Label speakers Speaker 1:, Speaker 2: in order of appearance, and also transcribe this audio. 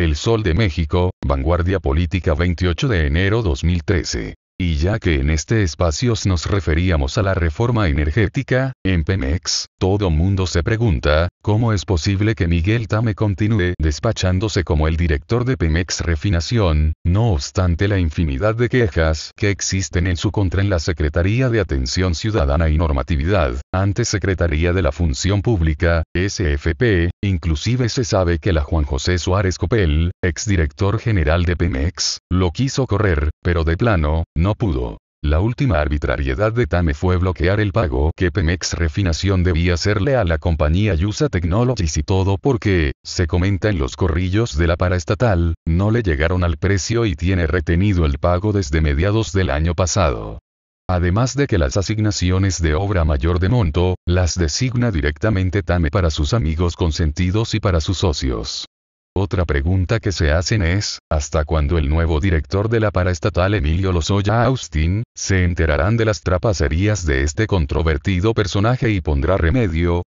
Speaker 1: El Sol de México, Vanguardia Política 28 de enero 2013. Y ya que en este espacio nos referíamos a la reforma energética, en Pemex, todo mundo se pregunta, ¿cómo es posible que Miguel Tame continúe despachándose como el director de Pemex Refinación, no obstante la infinidad de quejas que existen en su contra en la Secretaría de Atención Ciudadana y Normatividad, antes Secretaría de la Función Pública, SFP, inclusive se sabe que la Juan José Suárez Copel, exdirector general de Pemex, lo quiso correr, pero de plano, no no pudo. La última arbitrariedad de Tame fue bloquear el pago que Pemex Refinación debía hacerle a la compañía Yusa Technologies y todo porque, se comenta en los corrillos de la paraestatal, no le llegaron al precio y tiene retenido el pago desde mediados del año pasado. Además de que las asignaciones de obra mayor de monto, las designa directamente Tame para sus amigos consentidos y para sus socios. Otra pregunta que se hacen es, ¿hasta cuándo el nuevo director de la paraestatal Emilio Lozoya Austin, se enterarán de las trapacerías de este controvertido personaje y pondrá remedio?